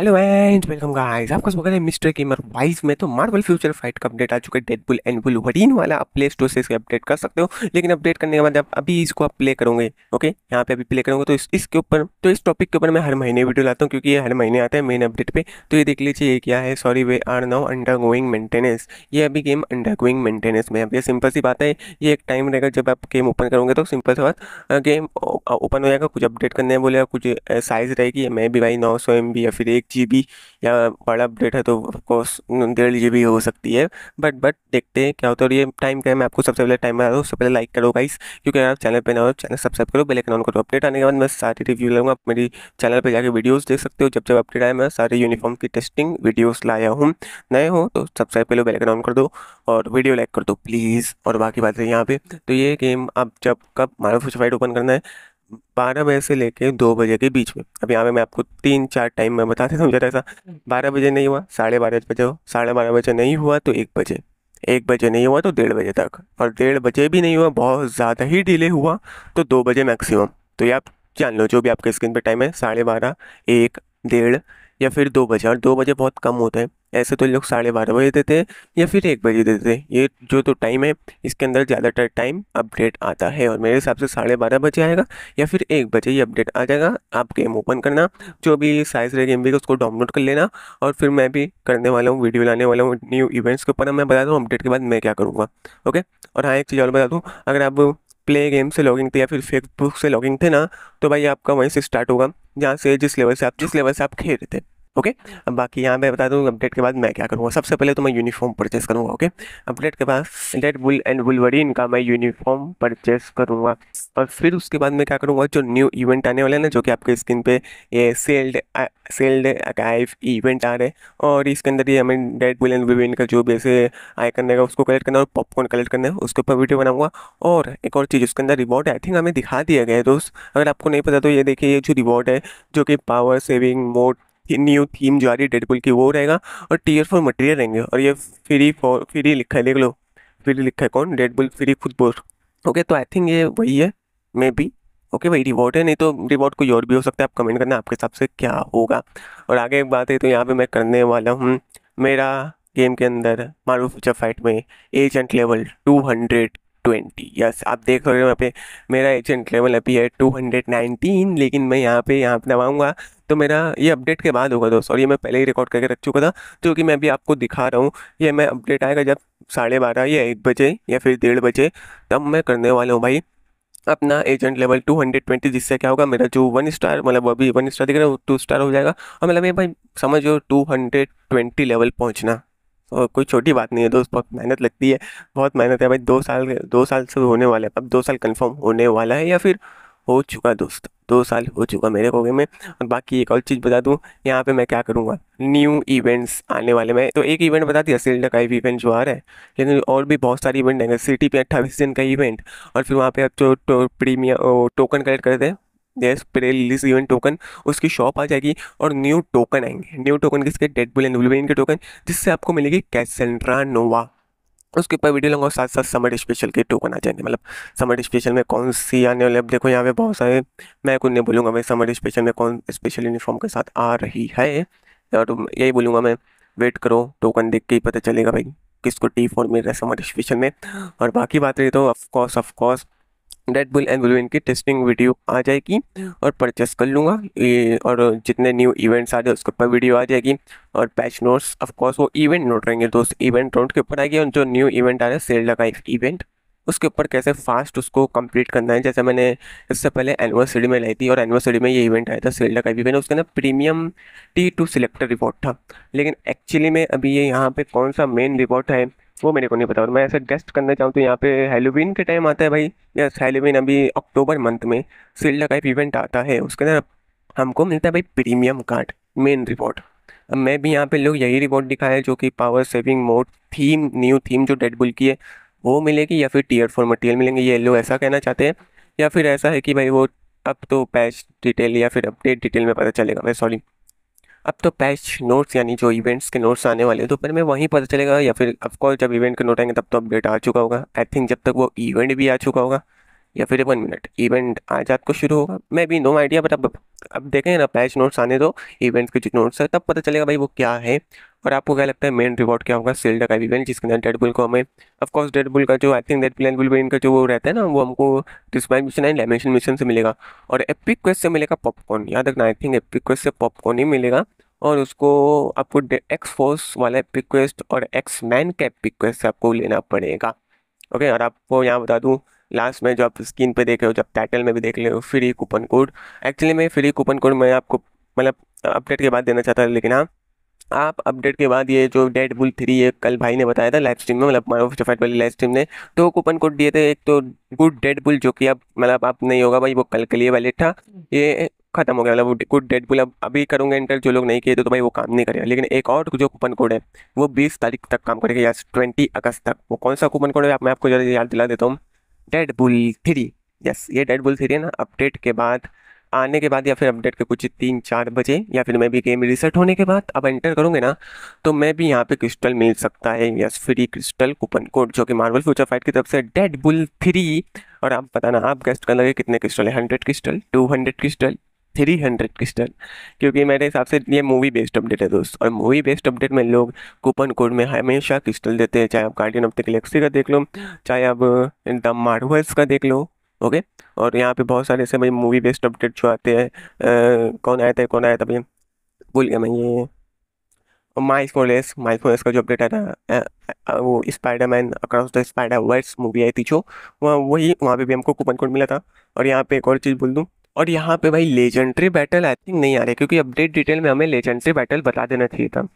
hello and welcome guys आपका स्वागत है मिस्टर गेमर वाइज में तो मार्वल फ्यूचर फाइट का अपडेट आ चुका है डेडपुल एंड बुल वरीन वाला आप प्ले स्टोर से इसे अपडेट कर सकते हो लेकिन अपडेट करने के बाद आप अभी इसको आप प्ले करोगे ओके यहाँ पे अभी प्ले करोगे तो इस, इसके ऊपर तो इस टॉपिक के ऊपर मैं हर महीने वीडियो लाता हूँ क्योंकि ये हर महीने आता है मेन अपडेट पर तो ये देख लीजिए ये क्या है sorry we are now undergoing maintenance ये अभी गेम अंडर गोइंग मेंटेनेंस में अब सिंपल सी बात है ये एक टाइम रहेगा जब आप गेम ओपन करोगे तो सिंपल सी बात गेम ओपन हो जाएगा कुछ अपडेट करने बोलेगा कुछ साइज़ रहेगी मैं भी भाई नौ सौ एम बी या फिर एक जी या बड़ा अपडेट है तो ऑफकोर्स डेढ़ जी बी हो सकती है बट बट देखते हैं क्या होता है और ये टाइम क्या है मैं आपको सबसे पहले टाइम बता दूँ सबसे पहले लाइक करो गाइस क्योंकि अगर आप चैनल पर ना हो चैनल सब्सक्राइब करो बेल आइकन करो अपडेट आने के बाद मैं सारी रिव्यू लूँगा आप मेरी चैनल पर जाकर वीडियोज़ देख सकते हो जब जब अपडेट आए मैं सारे यूनिफॉर्म की टेस्टिंग वीडियोज़ लाया हूँ नए हो तो सब्सक्राइब करो लो बेल आइकन ऑन कर दो और वीडियो लाइक कर दो प्लीज़ और बाकी बात है यहाँ पर तो ये गेम आप जब कब मारो फाइट ओपन करना है बारह बजे से लेके दो बजे के बीच में अब यहाँ पे मैं आपको तीन चार टाइम में बता देता हूँ जरा सा बारह बजे नहीं हुआ साढ़े बारह बजे हो साढ़े बारह बजे नहीं हुआ तो एक बजे एक बजे नहीं हुआ तो डेढ़ बजे तक और डेढ़ बजे भी नहीं हुआ बहुत ज़्यादा ही डिले हुआ तो दो बजे मैक्सिमम तो ये आप जान लो जो भी आपके स्क्रीन पर टाइम है साढ़े बारह एक डेढ़ या फिर दो बजे और दो बजे बहुत कम होता है ऐसे तो लोग साढ़े बारह बजे देते हैं या फिर एक बजे देते हैं ये जो तो टाइम है इसके अंदर ज़्यादातर टाइम अपडेट आता है और मेरे हिसाब से साढ़े बारह बजे आएगा या फिर एक बजे ही अपडेट आ जाएगा आप गेम ओपन करना जो भी साइज रहे गेम भी उसको डाउनलोड कर लेना और फिर मैं भी करने वाला हूँ वीडियो लाने वाला हूँ न्यू इवेंट्स के ऊपर मैं बता दूँ अपडेट के बाद मैं क्या करूँगा ओके और हाँ एक चीज़ और बता दूँ अगर आप प्ले गेम से लॉगिंग थे या फिर फेसबुक से लॉगिंग थे ना तो भाई आपका वहीं से स्टार्ट होगा जहाँ से जिस लेवल से आप जिस लेवल से आप खेल रहे थे ओके अब बाकी यहाँ मैं बता दूँ अपडेट के बाद मैं क्या करूँगा सबसे पहले तो मैं यूनिफॉर्म परचेस करूँगा ओके अपडेट के बाद डेड बुल एंड बुलवरी का मैं यूनिफॉर्म परचेस करूँगा और फिर उसके बाद मैं क्या करूँगा जो न्यू इवेंट आने वाले है ना जो कि आपके स्क्रीन पे ये सेल्ड सेल्ड अकाइव इवेंट आ रहे हैं और इसके अंदर ये हमें डेड बुल एंड बुलवरीन का जो बेसे करने का उसको कलेक्ट करना है और पॉपकॉर्न कलेक्ट करना है उसके ऊपर वीडियो बनाऊँगा और एक और चीज़ उसके अंदर रिवॉर्ड आई थिंक हमें दिखा दिया गया है दोस्त अगर आपको नहीं पता तो ये देखिए ये जो रिवॉर्ड है जो कि power saving mode new theme जो आ रही है डेडपुल की वो रहेगा और टीयर फॉर मटेरियल रहेंगे और ये फ्री फॉर फ्री लिखा है देख लो फ्री लिखा है कौन डेडपुल फ्री खुद बोल ओके तो आई थिंक ये वही है मे बी ओके भाई रिवॉर्ड है नहीं तो रिवॉर्ड कोई और भी हो सकता है आप कमेंट करना आपके हिसाब से क्या होगा और आगे एक बात है तो यहाँ पर मैं करने वाला हूँ मेरा गेम के अंदर मारू फ्यूचर फाइट में agent level two hundred twenty yes आप देख रहे हो यहाँ पे मेरा एजेंट लेवल अभी है टू हंड्रेड नाइनटीन लेकिन मैं यहाँ पे यहाँ पे दबाऊँगा तो मेरा ये अपडेट के बाद होगा दोस्तों और ये मैं पहले ही रिकॉर्ड करके रख चुका था जो कि मैं अभी आपको दिखा रहा हूँ ये मैं अपडेट आएगा जब साढ़े बारह या एक बजे या फिर डेढ़ बजे तब मैं करने वाला हूँ भाई अपना एजेंट लेवल 220 जिससे क्या होगा मेरा जो वन स्टार मतलब अभी वन स्टार दिख रहा है वो टू स्टार हो जाएगा और मतलब ये भाई समझो 220 लेवल पहुँचना और कोई छोटी बात नहीं है दोस्त बहुत मेहनत लगती है बहुत मेहनत है भाई दो साल दो साल से होने वाला है अब दो साल कन्फर्म होने वाला है या फिर हो चुका दोस्त दो साल हो चुका मेरे को में और बाकी एक और चीज़ बता दूँ यहाँ पे मैं क्या करूँगा न्यू इवेंट्स आने वाले मैं तो एक इवेंट बता दिया सिल्डा का इवेंट जो आ रहा है लेकिन और भी बहुत सारे इवेंट आएंगे सिटी पे अट्ठाईस दिन का इवेंट और फिर वहाँ पे आप जो तो, प्रीमियम टोकन कलेक्ट करते हैं yes pre release event token उसकी शॉप आ जाएगी और न्यू टोकन आएंगे न्यू टोकन किसके डेड बुल एंड के टोकन जिससे आपको मिलेगी कैसेंड्रा नोवा उसके ऊपर वीडियो लूँगा साथ साथ समर स्पेशल के टोकन आ जाएंगे मतलब समर स्पेशल में कौन सी आने वाली अब देखो यहाँ पे बहुत सारे मैं कुछ नहीं बोलूँगा भाई समर स्पेशल में कौन स्पेशल यूनिफॉर्म के साथ आ रही है और यही बोलूँगा मैं वेट करो टोकन देख के ही पता चलेगा भाई किसको टी फोर मिल रहा है समर स्पेशल में और बाकी बात रही तो of course of course pool and Wolverine की टेस्टिंग वीडियो आ जाएगी और परचेस कर लूँगा और जितने न्यू इवेंट्स आ जाए उसके ऊपर वीडियो आ जाएगी और पैच नोट्स ऑफकोर्स वो इवेंट नोट रहेंगे तो उस इवेंट नोट के ऊपर आएगी और जो न्यू इवेंट आ रहा है सेल लगा इवेंट उसके ऊपर कैसे फास्ट उसको कंप्लीट करना है जैसे मैंने इससे पहले एनिवर्सरी में लाई थी और एनिवर्सरी में ये इवेंट आया था सिल्डा का इवेंट उसका ना premium T two selector report था लेकिन एक्चुअली में अभी ये यहाँ पे कौन सा मेन रिपोर्ट है वो मेरे को नहीं पता और मैं ऐसा गेस्ट करना चाहूँ तो यहाँ पे हेलोवीन के टाइम आता है भाई यस हेलोवीन अभी अक्टूबर मंथ में सिल्ड का एक इवेंट आता है उसके अंदर हमको मिलता है भाई प्रीमियम कार्ड मेन रिवॉर्ड अब मैं भी यहाँ पे लोग यही रिवॉर्ड दिखाया जो कि power saving mode theme new theme जो बुल की है वो मिलेगी या फिर टीयर फोर मटेरियल मिलेंगे ये लोग ऐसा कहना चाहते हैं या फिर ऐसा है कि भाई वो अब तो पैच डिटेल या फिर अपडेट डिटेल में पता चलेगा भाई सॉरी अब तो पैच नोट्स यानी जो इवेंट्स के नोट्स आने वाले हैं तो फिर मैं वहीं पता चलेगा या फिर ऑफकोर्स जब इवेंट के नोट आएंगे तब तो अपडेट आ चुका होगा आई थिंक जब तक वो इवेंट भी आ चुका होगा या फिर वन मिनट इवेंट आज आपको शुरू होगा मैं भी नो आइडिया बट अब अब देखें ना पैच नोट्स आने दो इवेंट्स के जो नोट्स है तब पता चलेगा भाई वो क्या है और आपको क्या लगता है मेन रिवॉर्ड क्या होगा सेल्डा का इवेंट जिसके अंदर डेडबुल को हमें ऑफकोर्स डेडबुल का जो I think dead plan pool का जो वो रहता है ना वो हमको डिस्पाइन मिशन एंड डायमेंशन मिशन से मिलेगा और एपिक क्वेस्ट से मिलेगा पॉपकॉर्न याद रखना आई थिंक एपिक क्वेस्ट से पॉपकॉर्न ही मिलेगा और उसको आपको एक्स फोर्स वाला एपिक क्वेस्ट और एक्स मैन का एपिक क्वेस्ट आपको लेना पड़ेगा ओके और आपको यहाँ बता दूँ लास्ट में जो आप स्क्रीन पे देख रहे हो जब टाइटल में भी देख रहे हो फ्री कूपन कोड एक्चुअली मैं फ्री कूपन कोड मैं आपको मतलब अपडेट के बाद देना चाहता था लेकिन हाँ आप अपडेट के बाद ये जो डेड बुल थ्री ये कल भाई ने बताया था लाइव स्ट्रीम में मतलब मारो चफेट वाली लाइव स्ट्रीम ने तो कूपन कोड दिए थे एक तो गुड डेड बुल जो कि अब मतलब आप नहीं होगा भाई वो कल के लिए वैलिड था ये खत्म हो गया मतलब गुड डेड बुल अब अभी करूँगा इंटर जो लोग नहीं किए तो, तो भाई वो काम नहीं करेगा लेकिन एक और जो कूपन कोड है वो बीस तारीख तक काम करेगा या ट्वेंटी अगस्त तक वो कौन सा कूपन कोड है मैं आपको जल्दी याद दिला देता हूँ डेड बुल थ्री यस ये डेड बुल थ्री है ना अपडेट के बाद आने के बाद या फिर अपडेट के कुछ तीन चार बजे या फिर मैं भी गेम रिसेट होने के बाद अब एंटर करूँगे ना तो मैं भी यहाँ पे क्रिस्टल मिल सकता है yes free crystal coupon code जो कि मार्बल फ्यूचर फाइट की तरफ से डेड बुल थ्री और आप बताना आप गेस्ट कर लगे कितने क्रिस्टल है hundred crystal two hundred crystal three hundred crystal क्योंकि मेरे हिसाब से ये मूवी बेस्ड अपडेट है दोस्त और मूवी बेस्ड अपडेट में लोग कूपन कोड में हमेशा क्रिस्टल देते हैं चाहे आप गार्डियन ऑफ द गलेक्सी का देख लो चाहे आप द मार्वल्स का देख लो ओके और यहाँ पे बहुत सारे ऐसे भाई मूवी बेस्ड अपडेट जो आते हैं कौन आया था कौन आया था भाई भूल गया मैं ये और माइल्स मोरेस का जो अपडेट आया था वो Spider Man across the Spider verse movie आई थी जो वहाँ वही वहाँ पे भी हमको कूपन कोड मिला था और यहाँ पे एक और चीज़ बोल दूँ और यहाँ पे भाई लेजेंडरी बैटल आई थिंक नहीं आ रही क्योंकि अपडेट डिटेल में हमें लेजेंडरी बैटल बता देना चाहिए था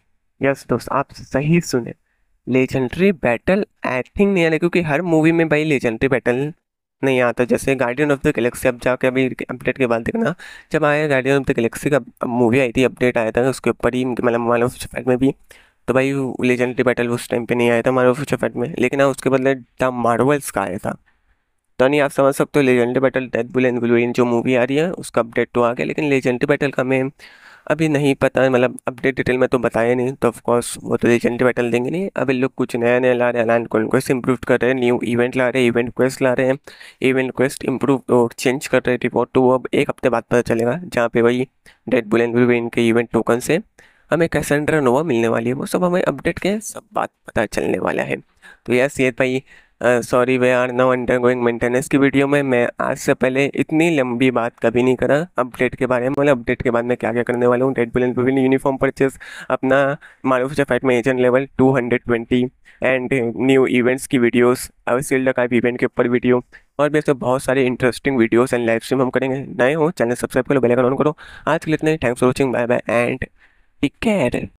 यस दोस्त आप सही सुने लेजेंडरी बैटल आई थिंक नहीं आ रही क्योंकि हर मूवी में भाई लेजेंडरी बैटल नहीं आता जैसे गार्डियन ऑफ द गलेक्सी अब जाके अभी अपडेट के बाद देखना जब आया गार्डियन ऑफ द गलेक्सी का मूवी आई थी अपडेट आया था उसके ऊपर ही मतलब मालूम फैट में भी तो भाई लेजेंडरी बैटल उस टाइम पे नहीं आया था मालूम फैट में लेकिन हाँ उसके बदले द मार्वल्स का आया था तो नहीं आप समझ सकते हो legendary battle Deadpool and Wolverine जो मूवी आ रही है उसका अपडेट तो आ गया लेकिन लेजेंडरी बैटल का मैं अभी नहीं पता मतलब अपडेट डिटेल में तो बताया नहीं तो ऑफकोर्स वो तो लेजेंडरी बैटल देंगे नहीं अभी लोग कुछ नया नया ला रहे हैं लैंड क्वेस्ट इंप्रूव कर रहे हैं न्यू इवेंट ला रहे हैं इवेंट क्वेस्ट ला रहे हैं इवेंट क्वेस्ट इंप्रूव और चेंज कर रहे हैं रिपोर्ट तो वो अब एक हफ्ते बाद पता चलेगा जहाँ पे वही डेड बुल एंड इनके इवेंट टोकन से हमें कैसेंड्रा नोवा मिलने वाली है वो सब हमें अपडेट के सब बात पता चलने वाला है तो यस ये भाई sorry we are now undergoing maintenance की वीडियो में मैं आज से पहले इतनी लंबी बात कभी नहीं करा अपडेट के बारे में मतलब अपडेट के बाद मैं क्या क्या करने वाला हूँ डेड बुल विभिन्न यूनिफॉर्म परचेज अपना मारूफ जफाइट में agent level 220 and new events की वीडियोस अवसील का इवेंट के ऊपर वीडियो और भी ऐसे बहुत सारे interesting videos and live stream हम करेंगे नए हो चैनल सब्सक्राइब करो बेल आइकन ऑन करो आज के लिए इतने thanks for watching bye bye and take care